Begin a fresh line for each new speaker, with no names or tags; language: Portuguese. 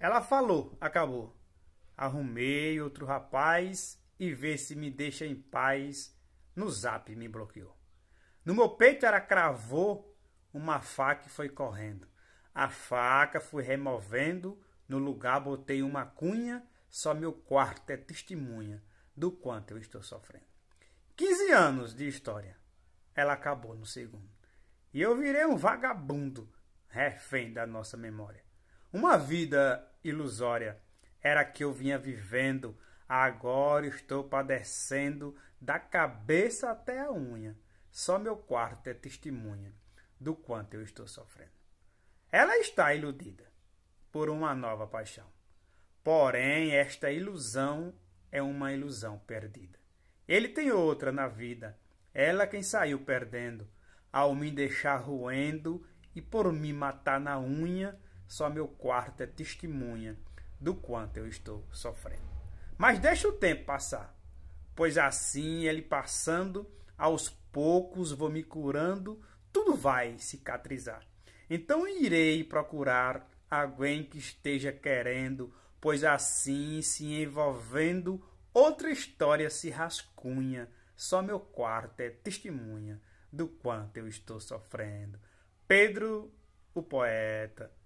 Ela falou, acabou. Arrumei outro rapaz e vê se me deixa em paz. No zap me bloqueou. No meu peito era cravou uma faca e foi correndo. A faca fui removendo, no lugar botei uma cunha, só meu quarto é testemunha do quanto eu estou sofrendo. 15 anos de história. Ela acabou no segundo. E eu virei um vagabundo, refém da nossa memória. Uma vida ilusória. Era que eu vinha vivendo, agora estou padecendo da cabeça até a unha. Só meu quarto é testemunha do quanto eu estou sofrendo. Ela está iludida por uma nova paixão. Porém, esta ilusão é uma ilusão perdida. Ele tem outra na vida, ela quem saiu perdendo, ao me deixar roendo e por me matar na unha, só meu quarto é testemunha do quanto eu estou sofrendo. Mas deixa o tempo passar, pois assim ele passando, aos poucos vou me curando, tudo vai cicatrizar. Então irei procurar alguém que esteja querendo, pois assim se envolvendo, outra história se rascunha. Só meu quarto é testemunha do quanto eu estou sofrendo. Pedro, o poeta.